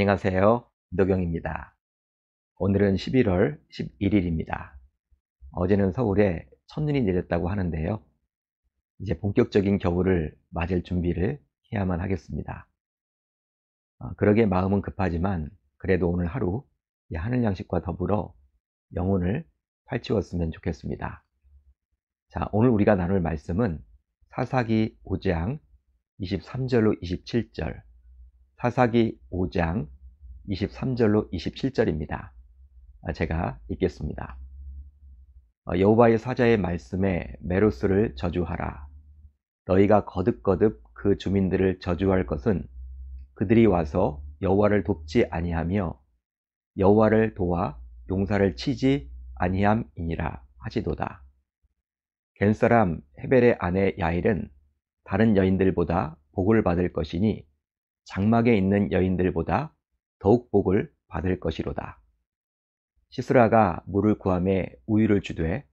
안녕하세요. 노경입니다. 오늘은 11월 11일입니다. 어제는 서울에 첫눈이 내렸다고 하는데요. 이제 본격적인 겨울을 맞을 준비를 해야만 하겠습니다. 아, 그러게 마음은 급하지만 그래도 오늘 하루 하늘 양식과 더불어 영혼을 팔치웠으면 좋겠습니다. 자, 오늘 우리가 나눌 말씀은 사사기 5장 23절로 27절 사사기 5장 23절로 27절입니다. 아, 제가 읽겠습니다. 어, 여호와의 사자의 말씀에 메로스를 저주하라. 너희가 거듭거듭 그 주민들을 저주할 것은 그들이 와서 여호와를 돕지 아니하며 여호와를 도와 용사를 치지 아니함이니라 하지도다. 겐 사람 헤벨의 아내 야일은 다른 여인들보다 복을 받을 것이니 장막에 있는 여인들보다 더욱 복을 받을 것이로다. 시스라가 물을 구함에 우유를 주되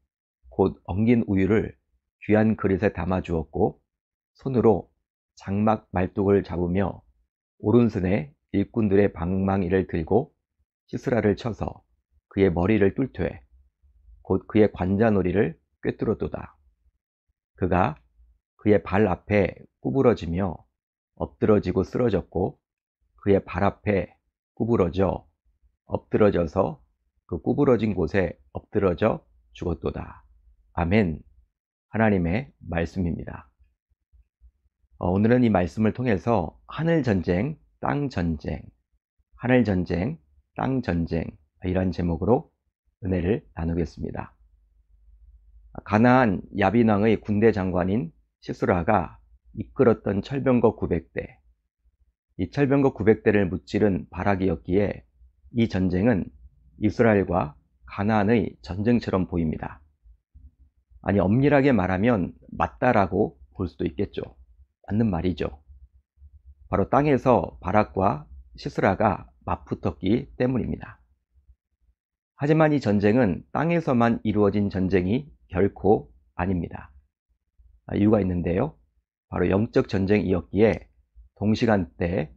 곧 엉긴 우유를 귀한 그릇에 담아 주었고 손으로 장막 말뚝을 잡으며 오른손에 일꾼들의 방망이를 들고 시스라를 쳐서 그의 머리를 뚫되 곧 그의 관자놀이를 꿰뚫어도다 그가 그의 발 앞에 구부러지며 엎드러지고 쓰러졌고 그의 발 앞에 구부러져 엎드러져서 그 구부러진 곳에 엎드러져 죽었도다. 아멘. 하나님의 말씀입니다. 어, 오늘은 이 말씀을 통해서 하늘 전쟁, 땅 전쟁, 하늘 전쟁, 땅 전쟁 이런 제목으로 은혜를 나누겠습니다. 가나안 야빈왕의 군대 장관인 시스라가 이끌었던 철병거 900대. 이 철병거 900대를 무찌른 바락이었기에 이 전쟁은 이스라엘과 가나안의 전쟁처럼 보입니다. 아니 엄밀하게 말하면 맞다라고 볼 수도 있겠죠. 맞는 말이죠. 바로 땅에서 바락과 시스라가 맞붙었기 때문입니다. 하지만 이 전쟁은 땅에서만 이루어진 전쟁이 결코 아닙니다. 아, 이유가 있는데요. 바로 영적 전쟁이었기에 동시간대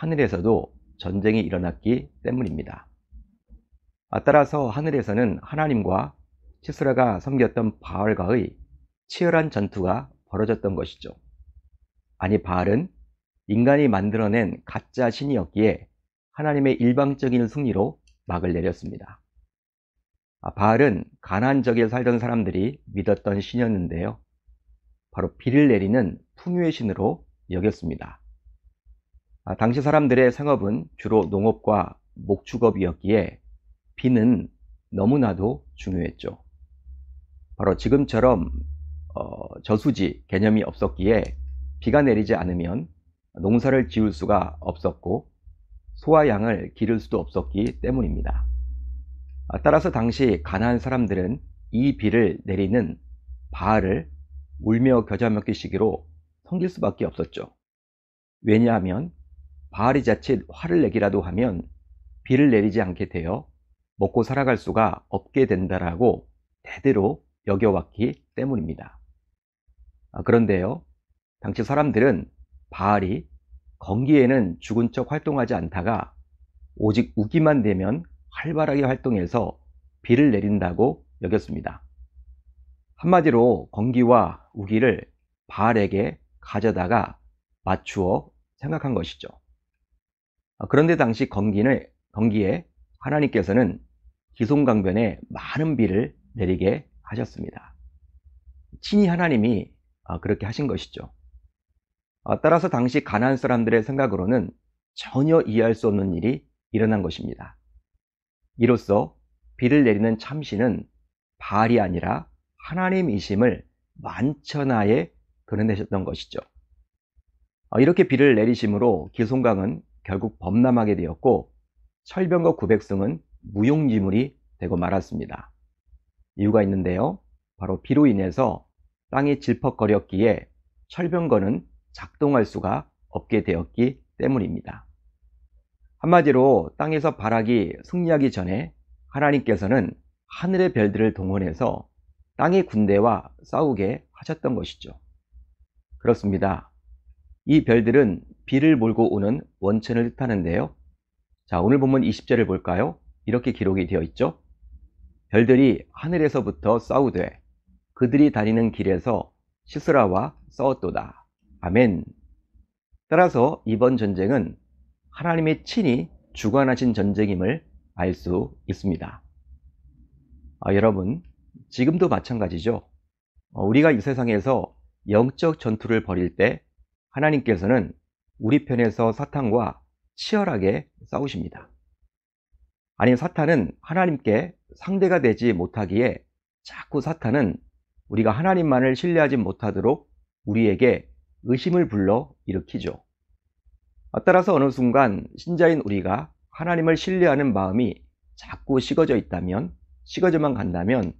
하늘에서도 전쟁이 일어났기 때문입니다. 따라서 하늘에서는 하나님과 시스라가 섬겼던 바알과의 치열한 전투가 벌어졌던 것이죠. 아니 바알은 인간이 만들어낸 가짜 신이었기에 하나님의 일방적인 승리로 막을 내렸습니다. 아, 바알은 가난적지에 살던 사람들이 믿었던 신이었는데요. 바로 비를 내리는 풍요의 신으로 여겼습니다. 아, 당시 사람들의 생업은 주로 농업과 목축업이었기에 비는 너무나도 중요했죠. 바로 지금처럼 어, 저수지 개념이 없었기에 비가 내리지 않으면 농사를 지을 수가 없었고 소와 양을 기를 수도 없었기 때문입니다. 아, 따라서 당시 가난한 사람들은 이 비를 내리는 바알을 울며 겨자 먹기 시기로 성길 수밖에 없었죠. 왜냐하면 바알이 자칫 화를 내기라도 하면 비를 내리지 않게 되어 먹고 살아갈 수가 없게 된다라고 대대로 여겨왔기 때문입니다. 아, 그런데요, 당시 사람들은 바알이 건기에는 죽은 척 활동하지 않다가 오직 우기만 되면 활발하게 활동해서 비를 내린다고 여겼습니다. 한마디로 건기와 우기를 발에게 가져다가 맞추어 생각한 것이죠. 아, 그런데 당시 건기는, 건기에 하나님께서는 기송강변에 많은 비를 내리게 하셨습니다. 친히 하나님이 아, 그렇게 하신 것이죠. 아, 따라서 당시 가난 사람들의 생각으로는 전혀 이해할 수 없는 일이 일어난 것입니다. 이로써 비를 내리는 참신은 발이 아니라 하나님이심을 만천하에 드러내셨던 것이죠. 어, 이렇게 비를 내리심으로 기송강은 결국 범람하게 되었고 철병과 구백승은 무용지물이 되고 말았습니다. 이유가 있는데요. 바로 비로 인해서 땅이 질퍽거렸기에 철병거는 작동할 수가 없게 되었기 때문입니다. 한마디로 땅에서 바락이 승리하기 전에 하나님께서는 하늘의 별들을 동원해서 땅의 군대와 싸우게 하셨던 것이죠. 그렇습니다. 이 별들은 비를 몰고 오는 원천을 뜻하는데요. 자, 오늘 보면 20절을 볼까요? 이렇게 기록이 되어 있죠. 별들이 하늘에서부터 싸우되 그들이 다니는 길에서 시스라와 싸웠도다. 아멘. 따라서 이번 전쟁은 하나님의 친히 주관하신 전쟁임을 알 수 있습니다. 아, 여러분, 지금도 마찬가지죠. 어, 우리가 이 세상에서 영적 전투를 벌일 때 하나님께서는 우리 편에서 사탄과 치열하게 싸우십니다. 아니, 사탄은 하나님께 상대가 되지 못하기에 자꾸 사탄은 우리가 하나님만을 신뢰하지 못하도록 우리에게 의심을 불러 일으키죠. 따라서 어느 순간 신자인 우리가 하나님을 신뢰하는 마음이 자꾸 식어져 있다면, 식어져만 간다면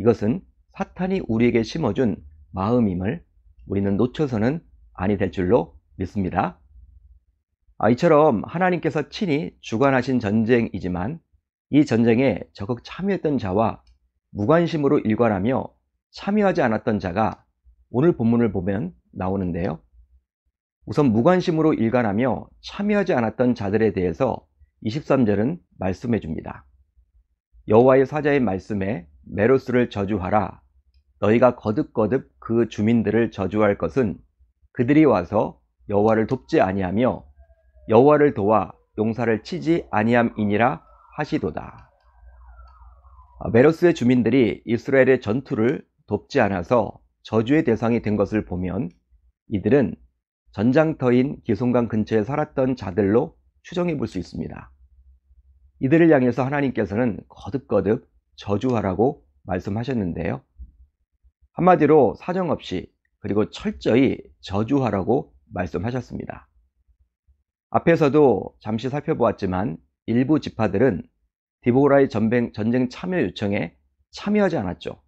이것은 사탄이 우리에게 심어준 마음임을 우리는 놓쳐서는 아니 될 줄로 믿습니다. 아, 이처럼 하나님께서 친히 주관하신 전쟁이지만 이 전쟁에 적극 참여했던 자와 무관심으로 일관하며 참여하지 않았던 자가 오늘 본문을 보면 나오는데요. 우선 무관심으로 일관하며 참여하지 않았던 자들에 대해서 23절은 말씀해 줍니다. 여호와의 사자의 말씀에 메로스를 저주하라. 너희가 거듭거듭 그 주민들을 저주할 것은 그들이 와서 여호와를 돕지 아니하며 여호와를 도와 용사를 치지 아니함이니라 하시도다. 아, 메로스의 주민들이 이스라엘의 전투를 돕지 않아서 저주의 대상이 된 것을 보면 이들은 전장터인 기송강 근처에 살았던 자들로 추정해 볼 수 있습니다. 이들을 향해서 하나님께서는 거듭거듭 저주하라고 말씀하셨는데요. 한마디로 사정없이 그리고 철저히 저주하라고 말씀하셨습니다. 앞에서도 잠시 살펴보았지만 일부 지파들은 디보라의 전쟁, 참여 요청에 참여하지 않았죠.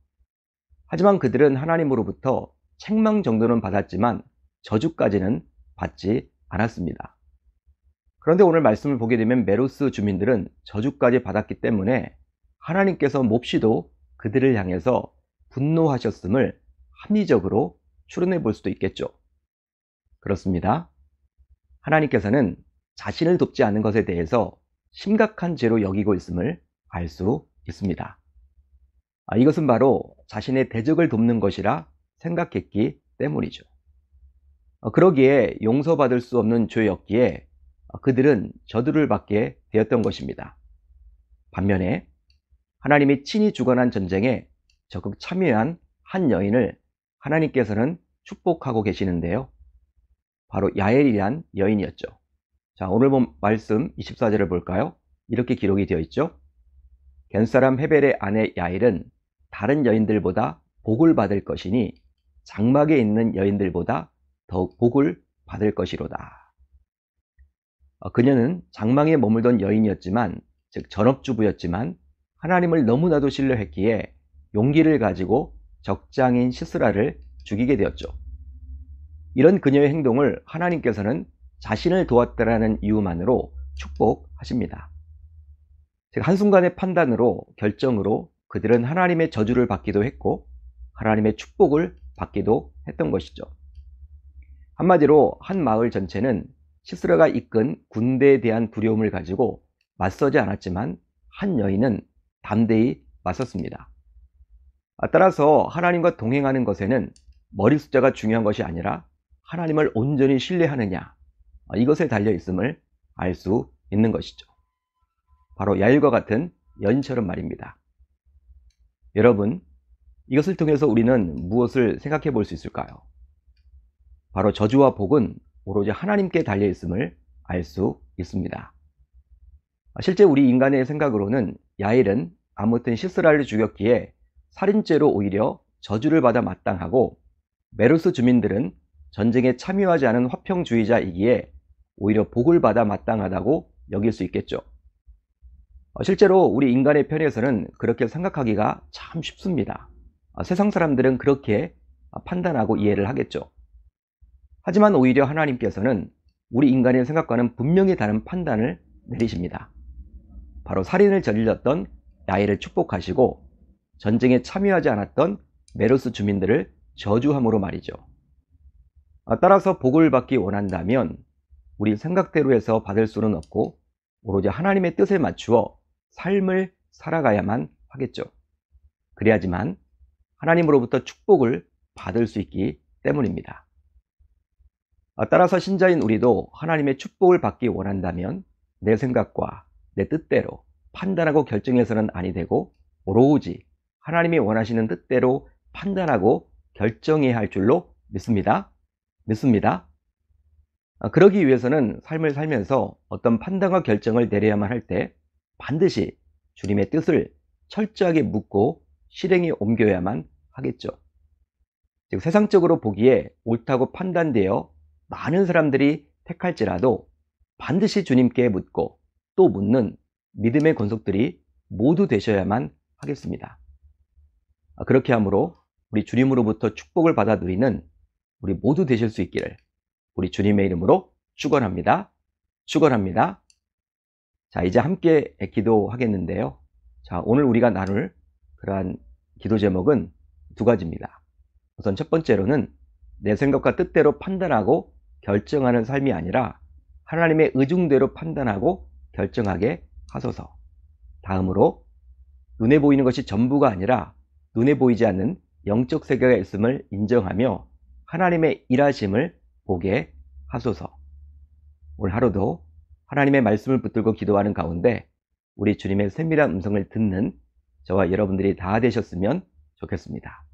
하지만 그들은 하나님으로부터 책망 정도는 받았지만 저주까지는 받지 않았습니다. 그런데 오늘 말씀을 보게 되면 메로스 주민들은 저주까지 받았기 때문에 하나님께서 몹시도 그들을 향해서 분노하셨음을 합리적으로 추론해 볼 수도 있겠죠. 그렇습니다. 하나님께서는 자신을 돕지 않은 것에 대해서 심각한 죄로 여기고 있음을 알 수 있습니다. 아, 이것은 바로 자신의 대적을 돕는 것이라 생각했기 때문이죠. 아, 그러기에 용서받을 수 없는 죄였기에 아, 그들은 저들을 받게 되었던 것입니다. 반면에 하나님이 친히 주관한 전쟁에 적극 참여한 한 여인을 하나님께서는 축복하고 계시는데요. 바로 야엘이란 여인이었죠. 자, 오늘 본 말씀 24절을 볼까요? 이렇게 기록이 되어 있죠. 겐사람 헤벨의 아내 야엘은 다른 여인들보다 복을 받을 것이니 장막에 있는 여인들보다 더욱 복을 받을 것이로다. 어, 그녀는 장막에 머물던 여인이었지만, 즉 전업주부였지만 하나님을 너무나도 신뢰했기에 용기를 가지고 적장인 시스라를 죽이게 되었죠. 이런 그녀의 행동을 하나님께서는 자신을 도왔다라는 이유만으로 축복하십니다. 즉 한순간의 판단으로 결정으로 그들은 하나님의 저주를 받기도 했고 하나님의 축복을 받기도 했던 것이죠. 한마디로 한 마을 전체는 시스라가 이끈 군대에 대한 두려움을 가지고 맞서지 않았지만 한 여인은 담대히 맞섰습니다. 아, 따라서 하나님과 동행하는 것에는 머리 숫자가 중요한 것이 아니라 하나님을 온전히 신뢰하느냐 아, 이것에 달려 있음을 알 수 있는 것이죠. 바로 야일과 같은 연처럼 말입니다. 여러분, 이것을 통해서 우리는 무엇을 생각해 볼 수 있을까요? 바로 저주와 복은 오로지 하나님께 달려 있음을 알 수 있습니다. 실제 우리 인간의 생각으로는 야일은 아무튼 시스라를 죽였기에 살인죄로 오히려 저주를 받아 마땅하고 메루스 주민들은 전쟁에 참여하지 않은 화평주의자이기에 오히려 복을 받아 마땅하다고 여길 수 있겠죠. 어, 실제로 우리 인간의 편에서는 그렇게 생각하기가 참 쉽습니다. 아, 세상 사람들은 그렇게 아, 판단하고 이해를 하겠죠. 하지만 오히려 하나님께서는 우리 인간의 생각과는 분명히 다른 판단을 내리십니다. 바로 살인을 저질렀던 야훼를 축복하시고 전쟁에 참여하지 않았던 메로스 주민들을 저주함으로 말이죠. 아, 따라서 복을 받기 원한다면 우리 생각대로 해서 받을 수는 없고 오로지 하나님의 뜻에 맞추어 삶을 살아가야만 하겠죠. 그래야지만 하나님으로부터 축복을 받을 수 있기 때문입니다. 아, 따라서 신자인 우리도 하나님의 축복을 받기 원한다면 내 생각과 내 뜻대로 판단하고 결정해서는 아니 되고 오로지 하나님이 원하시는 뜻대로 판단하고 결정해야 할 줄로 믿습니다. 믿습니다. 아, 그러기 위해서는 삶을 살면서 어떤 판단과 결정을 내려야만 할 때 반드시 주님의 뜻을 철저하게 묻고 실행에 옮겨야만 하겠죠. 즉 세상적으로 보기에 옳다고 판단되어 많은 사람들이 택할지라도 반드시 주님께 묻고 또 묻는 믿음의 권속들이 모두 되셔야만 하겠습니다. 아, 그렇게 함으로 우리 주님으로부터 축복을 받아 들이는 우리 모두 되실 수 있기를 우리 주님의 이름으로 축원합니다. 축원합니다. 자, 이제 함께 기도하겠는데요. 자, 오늘 우리가 나눌 그러한 기도 제목은 두 가지입니다. 우선 첫 번째로는 내 생각과 뜻대로 판단하고 결정하는 삶이 아니라 하나님의 의중대로 판단하고 결정하게 하소서. 다음으로 눈에 보이는 것이 전부가 아니라 눈에 보이지 않는 영적 세계가 있음을 인정하며 하나님의 일하심을 보게 하소서. 오늘 하루도 하나님의 말씀을 붙들고 기도하는 가운데 우리 주님의 세밀한 음성을 듣는 저와 여러분들이 다 되셨으면 좋겠습니다.